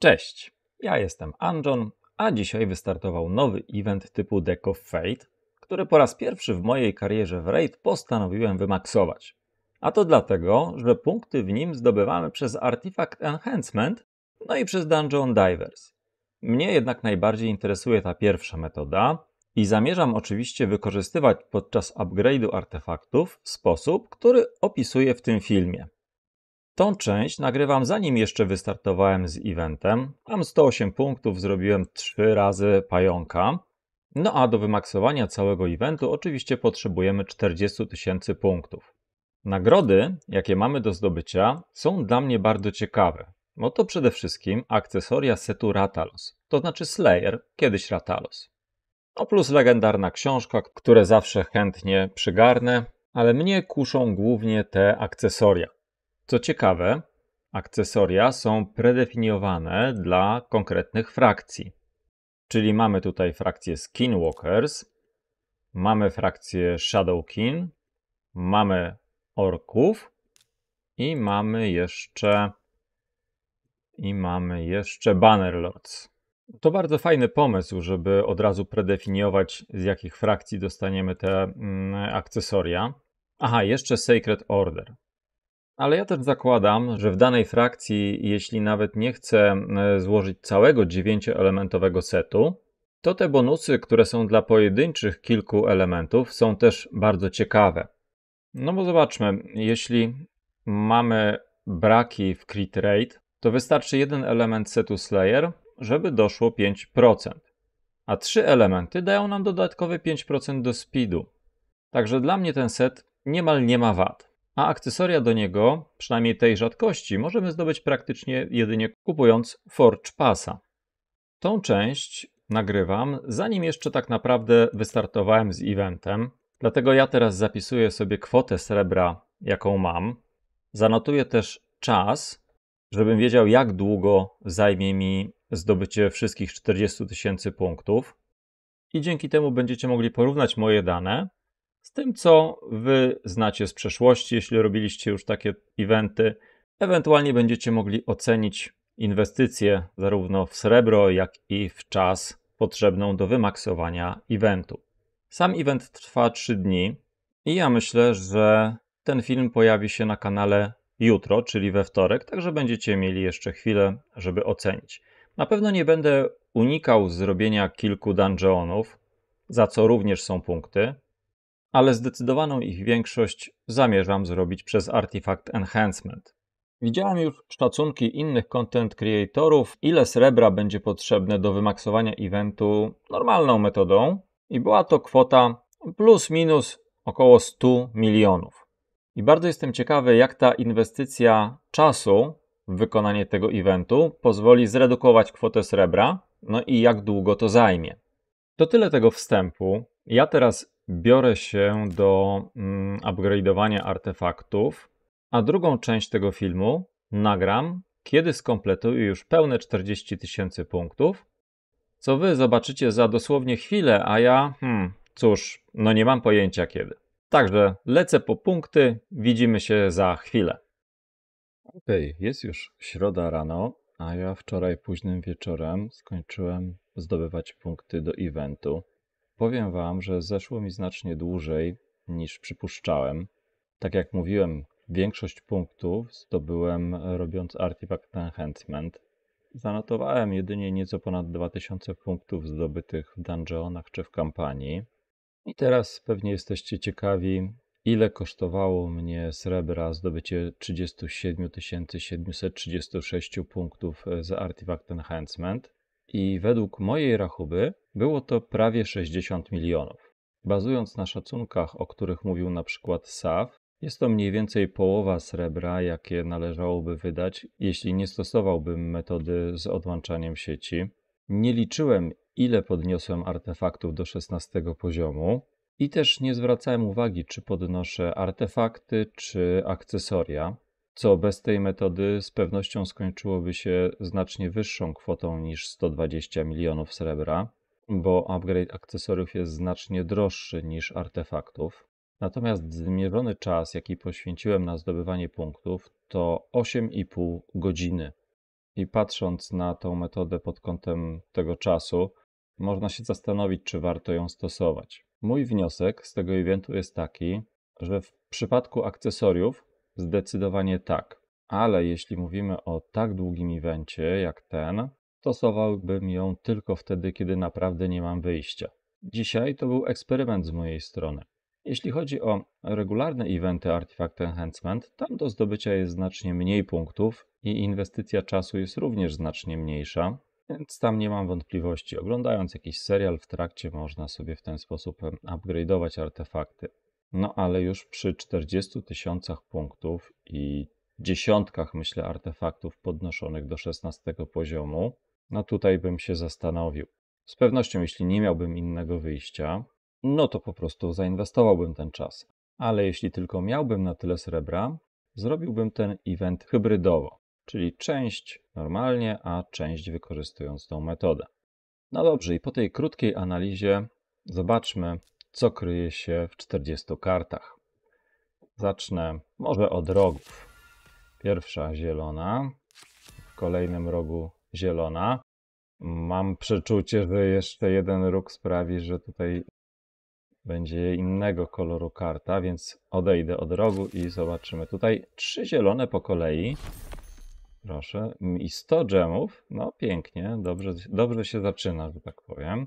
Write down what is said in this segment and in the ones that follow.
Cześć, ja jestem Anjon, a dzisiaj wystartował nowy event typu Deck of Fate, który po raz pierwszy w mojej karierze w Raid postanowiłem wymaksować. A to dlatego, że punkty w nim zdobywamy przez Artifact Enhancement, no i przez Dungeon Divers. Mnie jednak najbardziej interesuje ta pierwsza metoda i zamierzam oczywiście wykorzystywać podczas upgrade'u artefaktów w sposób, który opisuję w tym filmie. Tą część nagrywam zanim jeszcze wystartowałem z eventem. Mam 108 punktów, zrobiłem 3 razy pająka. No a do wymaksowania całego eventu oczywiście potrzebujemy 40 tysięcy punktów. Nagrody, jakie mamy do zdobycia, są dla mnie bardzo ciekawe. No to przede wszystkim akcesoria setu Ratalos, to znaczy Slayer, kiedyś Ratalos. No plus legendarna książka, które zawsze chętnie przygarnę, ale mnie kuszą głównie te akcesoria. Co ciekawe, akcesoria są predefiniowane dla konkretnych frakcji. Czyli mamy tutaj frakcję Skinwalkers, mamy frakcję Shadowkin, mamy orków i mamy jeszcze i mamy jeszcze Bannerlords. To bardzo fajny pomysł, żeby od razu predefiniować z jakich frakcji dostaniemy te mm, akcesoria. Aha, jeszcze Sacred Order. Ale ja też zakładam, że w danej frakcji, jeśli nawet nie chcę e, złożyć całego dziewięcioelementowego setu, to te bonusy, które są dla pojedynczych kilku elementów, są też bardzo ciekawe. No bo zobaczmy, jeśli mamy braki w crit rate, to wystarczy jeden element setu Slayer, żeby doszło 5%. A trzy elementy dają nam dodatkowe 5% do speedu. Także dla mnie ten set niemal nie ma wad a akcesoria do niego, przynajmniej tej rzadkości, możemy zdobyć praktycznie jedynie kupując Forge Passa. Tą część nagrywam, zanim jeszcze tak naprawdę wystartowałem z eventem, dlatego ja teraz zapisuję sobie kwotę srebra, jaką mam. Zanotuję też czas, żebym wiedział, jak długo zajmie mi zdobycie wszystkich 40 tysięcy punktów. I dzięki temu będziecie mogli porównać moje dane z tym, co wy znacie z przeszłości, jeśli robiliście już takie eventy. Ewentualnie będziecie mogli ocenić inwestycje zarówno w srebro, jak i w czas potrzebną do wymaksowania eventu. Sam event trwa 3 dni i ja myślę, że ten film pojawi się na kanale jutro, czyli we wtorek, także będziecie mieli jeszcze chwilę, żeby ocenić. Na pewno nie będę unikał zrobienia kilku dungeonów, za co również są punkty ale zdecydowaną ich większość zamierzam zrobić przez Artifact Enhancement. Widziałem już szacunki innych content creatorów, ile srebra będzie potrzebne do wymaksowania eventu normalną metodą i była to kwota plus minus około 100 milionów. I bardzo jestem ciekawy, jak ta inwestycja czasu w wykonanie tego eventu pozwoli zredukować kwotę srebra, no i jak długo to zajmie. To tyle tego wstępu. Ja teraz biorę się do mm, upgrade'owania artefaktów, a drugą część tego filmu nagram, kiedy skompletuję już pełne 40 tysięcy punktów, co wy zobaczycie za dosłownie chwilę, a ja, hmm, cóż, no nie mam pojęcia kiedy. Także lecę po punkty, widzimy się za chwilę. Okej, okay, jest już środa rano, a ja wczoraj późnym wieczorem skończyłem zdobywać punkty do eventu. Powiem Wam, że zeszło mi znacznie dłużej niż przypuszczałem. Tak jak mówiłem, większość punktów zdobyłem robiąc Artifact Enhancement. Zanotowałem jedynie nieco ponad 2000 punktów zdobytych w dungeonach czy w kampanii. I teraz pewnie jesteście ciekawi, ile kosztowało mnie srebra zdobycie 37 736 punktów e, za Artifact Enhancement i według mojej rachuby było to prawie 60 milionów. Bazując na szacunkach, o których mówił na przykład SAF, jest to mniej więcej połowa srebra, jakie należałoby wydać, jeśli nie stosowałbym metody z odłączaniem sieci. Nie liczyłem, ile podniosłem artefaktów do 16 poziomu i też nie zwracałem uwagi, czy podnoszę artefakty, czy akcesoria co bez tej metody z pewnością skończyłoby się znacznie wyższą kwotą niż 120 milionów srebra, bo upgrade akcesoriów jest znacznie droższy niż artefaktów. Natomiast zmierzony czas, jaki poświęciłem na zdobywanie punktów, to 8,5 godziny. I patrząc na tą metodę pod kątem tego czasu, można się zastanowić, czy warto ją stosować. Mój wniosek z tego eventu jest taki, że w przypadku akcesoriów Zdecydowanie tak. Ale jeśli mówimy o tak długim evencie jak ten, stosowałbym ją tylko wtedy, kiedy naprawdę nie mam wyjścia. Dzisiaj to był eksperyment z mojej strony. Jeśli chodzi o regularne eventy Artifact Enhancement, tam do zdobycia jest znacznie mniej punktów i inwestycja czasu jest również znacznie mniejsza, więc tam nie mam wątpliwości. Oglądając jakiś serial w trakcie można sobie w ten sposób upgrade'ować artefakty. No ale już przy 40 tysiącach punktów i dziesiątkach, myślę, artefaktów podnoszonych do 16 poziomu, no tutaj bym się zastanowił. Z pewnością, jeśli nie miałbym innego wyjścia, no to po prostu zainwestowałbym ten czas. Ale jeśli tylko miałbym na tyle srebra, zrobiłbym ten event hybrydowo, czyli część normalnie, a część wykorzystując tą metodę. No dobrze, i po tej krótkiej analizie zobaczmy, co kryje się w 40 kartach. Zacznę może od rogów. Pierwsza zielona, w kolejnym rogu zielona. Mam przeczucie, że jeszcze jeden róg sprawi, że tutaj będzie innego koloru karta, więc odejdę od rogu i zobaczymy. Tutaj trzy zielone po kolei. Proszę. I 100 dżemów. No pięknie, dobrze, dobrze się zaczyna, że tak powiem.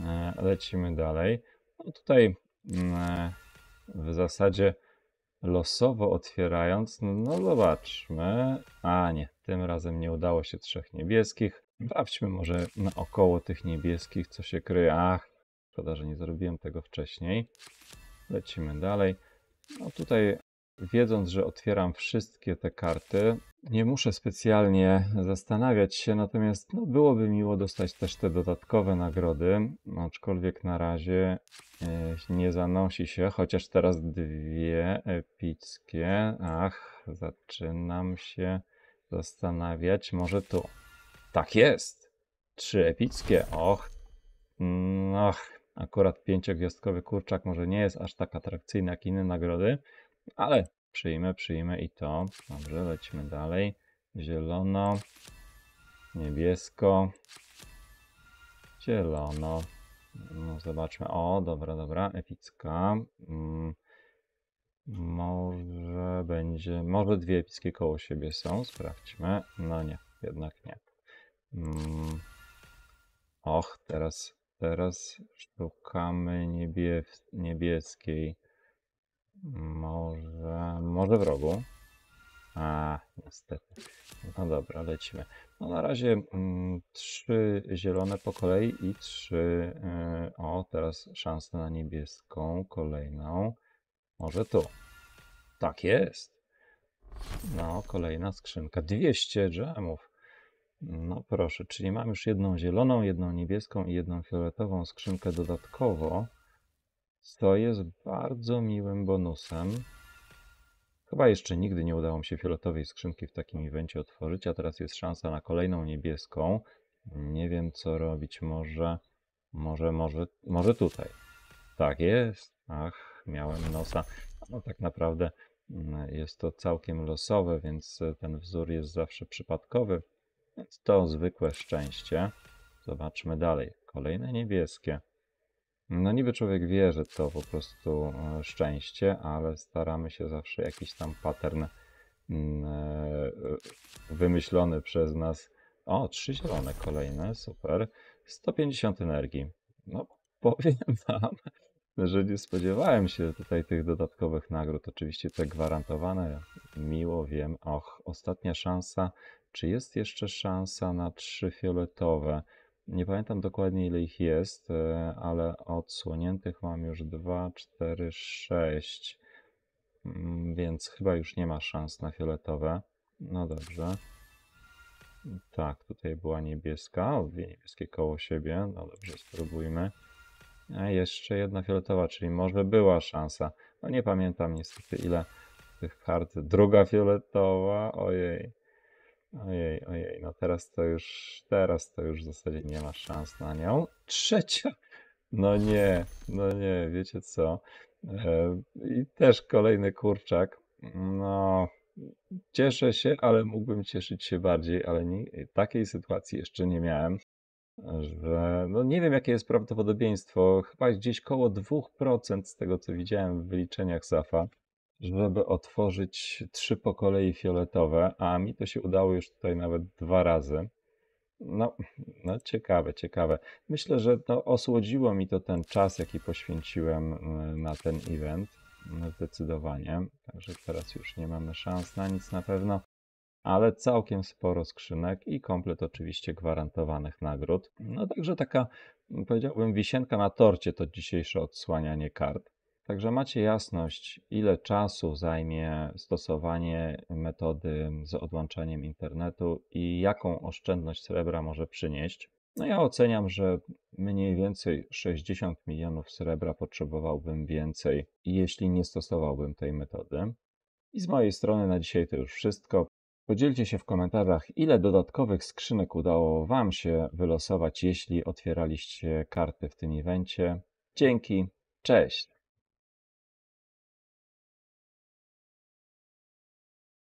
E, lecimy dalej. No tutaj mm, w zasadzie losowo otwierając, no, no zobaczmy. A nie, tym razem nie udało się trzech niebieskich. Bawćmy może naokoło tych niebieskich, co się kryje. Ach, szkoda, że nie zrobiłem tego wcześniej. Lecimy dalej. No tutaj, wiedząc, że otwieram wszystkie te karty, nie muszę specjalnie zastanawiać się, natomiast no, byłoby miło dostać też te dodatkowe nagrody, aczkolwiek na razie e, nie zanosi się, chociaż teraz dwie epickie. Ach, zaczynam się zastanawiać, może tu. Tak jest! Trzy epickie, och, mm, ach, akurat pięciogwiazdkowy kurczak może nie jest aż tak atrakcyjny jak inne nagrody, ale Przyjmę, przyjmę i to. Dobrze, lecimy dalej. Zielono, niebiesko, zielono. No, zobaczmy. O, dobra, dobra, epicka. Mm. Może będzie, może dwie epickie koło siebie są, sprawdźmy. No nie, jednak nie. Mm. Och, teraz, teraz szukamy niebie, niebieskiej. Może, może w rogu. A, niestety. No dobra, lecimy. No na razie mm, trzy zielone po kolei i trzy. Yy, o, teraz szansa na niebieską. Kolejną. Może tu. Tak jest. No, kolejna skrzynka. 200 dżemów. No proszę, czyli mam już jedną zieloną, jedną niebieską i jedną fioletową skrzynkę dodatkowo co jest bardzo miłym bonusem. Chyba jeszcze nigdy nie udało mi się fioletowej skrzynki w takim evencie otworzyć, a teraz jest szansa na kolejną niebieską. Nie wiem co robić, może, może, może, może tutaj. Tak jest, ach, miałem nosa. No tak naprawdę mm, jest to całkiem losowe, więc ten wzór jest zawsze przypadkowy. Więc to zwykłe szczęście. Zobaczmy dalej. Kolejne niebieskie. No niby człowiek wie, że to po prostu e, szczęście, ale staramy się zawsze jakiś tam pattern mm, e, wymyślony przez nas. O, trzy zielone kolejne, super. 150 energii. No powiem wam, że nie spodziewałem się tutaj tych dodatkowych nagród. Oczywiście te gwarantowane, miło wiem. Och, ostatnia szansa. Czy jest jeszcze szansa na trzy fioletowe? Nie pamiętam dokładnie ile ich jest, e, ale odsłoniętych mam już 2, 4, 6, więc chyba już nie ma szans na fioletowe. No dobrze. Tak, tutaj była niebieska, o, dwie niebieskie koło siebie, no dobrze, spróbujmy. A jeszcze jedna fioletowa, czyli może była szansa. No nie pamiętam niestety ile tych kart. Druga fioletowa, ojej. Ojej, ojej, no teraz to już, teraz to już w zasadzie nie ma szans na nią. Trzecia! No nie, no nie, wiecie co. E, I też kolejny kurczak. No, cieszę się, ale mógłbym cieszyć się bardziej, ale nie, takiej sytuacji jeszcze nie miałem, że no nie wiem jakie jest prawdopodobieństwo, chyba gdzieś koło 2% z tego co widziałem w wyliczeniach SAFA żeby otworzyć trzy po kolei fioletowe, a mi to się udało już tutaj nawet dwa razy. No, no ciekawe, ciekawe. Myślę, że to osłodziło mi to ten czas, jaki poświęciłem y, na ten event. Y, zdecydowanie. Także teraz już nie mamy szans na nic na pewno ale całkiem sporo skrzynek i komplet oczywiście gwarantowanych nagród. No także taka, mm, powiedziałbym, wisienka na torcie to dzisiejsze odsłanianie kart. Także macie jasność, ile czasu zajmie stosowanie metody z odłączeniem internetu i jaką oszczędność srebra może przynieść. No ja oceniam, że mniej więcej 60 milionów srebra potrzebowałbym więcej, jeśli nie stosowałbym tej metody. I z mojej strony na dzisiaj to już wszystko. Podzielcie się w komentarzach, ile dodatkowych skrzynek udało Wam się wylosować, jeśli otwieraliście karty w tym evencie. Dzięki, cześć!